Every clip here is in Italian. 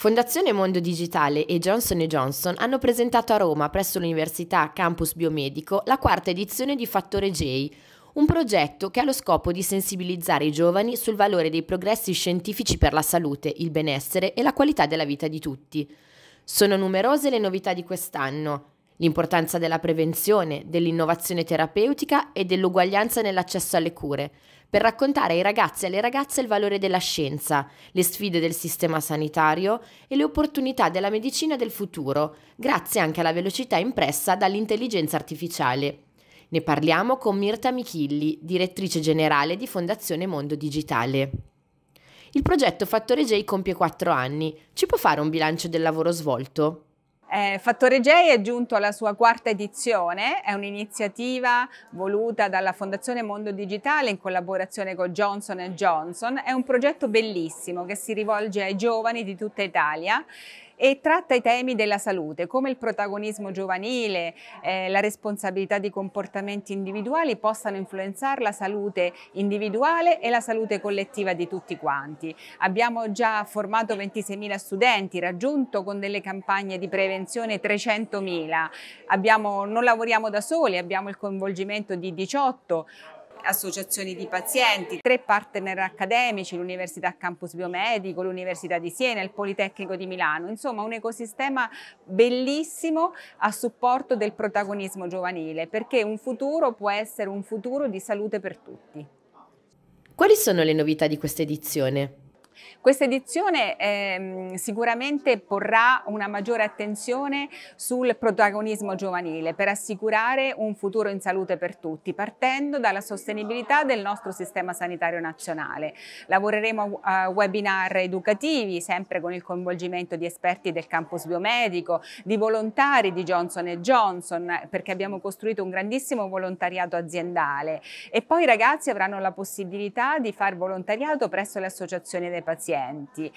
Fondazione Mondo Digitale e Johnson Johnson hanno presentato a Roma, presso l'Università Campus Biomedico, la quarta edizione di Fattore J, un progetto che ha lo scopo di sensibilizzare i giovani sul valore dei progressi scientifici per la salute, il benessere e la qualità della vita di tutti. Sono numerose le novità di quest'anno l'importanza della prevenzione, dell'innovazione terapeutica e dell'uguaglianza nell'accesso alle cure, per raccontare ai ragazzi e alle ragazze il valore della scienza, le sfide del sistema sanitario e le opportunità della medicina del futuro, grazie anche alla velocità impressa dall'intelligenza artificiale. Ne parliamo con Mirta Michilli, direttrice generale di Fondazione Mondo Digitale. Il progetto Fattore J compie 4 anni. Ci può fare un bilancio del lavoro svolto? Eh, Fattore J è giunto alla sua quarta edizione, è un'iniziativa voluta dalla Fondazione Mondo Digitale in collaborazione con Johnson Johnson, è un progetto bellissimo che si rivolge ai giovani di tutta Italia e tratta i temi della salute, come il protagonismo giovanile, eh, la responsabilità di comportamenti individuali possano influenzare la salute individuale e la salute collettiva di tutti quanti. Abbiamo già formato 26.000 studenti, raggiunto con delle campagne di prevenzione 300.000. Abbiamo, non lavoriamo da soli, abbiamo il coinvolgimento di 18 associazioni di pazienti, tre partner accademici, l'Università Campus Biomedico, l'Università di Siena, il Politecnico di Milano, insomma un ecosistema bellissimo a supporto del protagonismo giovanile, perché un futuro può essere un futuro di salute per tutti. Quali sono le novità di questa edizione? Questa edizione eh, sicuramente porrà una maggiore attenzione sul protagonismo giovanile per assicurare un futuro in salute per tutti, partendo dalla sostenibilità del nostro sistema sanitario nazionale. Lavoreremo a webinar educativi, sempre con il coinvolgimento di esperti del campus biomedico, di volontari di Johnson Johnson, perché abbiamo costruito un grandissimo volontariato aziendale. E poi i ragazzi avranno la possibilità di far volontariato presso le associazioni del ai pazienti.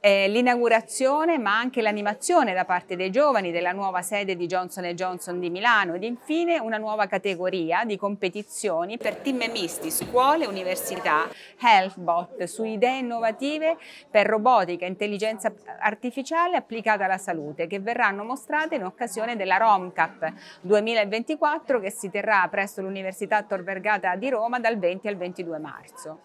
Eh, l'inaugurazione ma anche l'animazione da parte dei giovani della nuova sede di Johnson Johnson di Milano ed infine una nuova categoria di competizioni per team misti, scuole, università, HealthBot su idee innovative per robotica e intelligenza artificiale applicata alla salute che verranno mostrate in occasione della ROMCAP 2024 che si terrà presso l'Università Tor Vergata di Roma dal 20 al 22 marzo.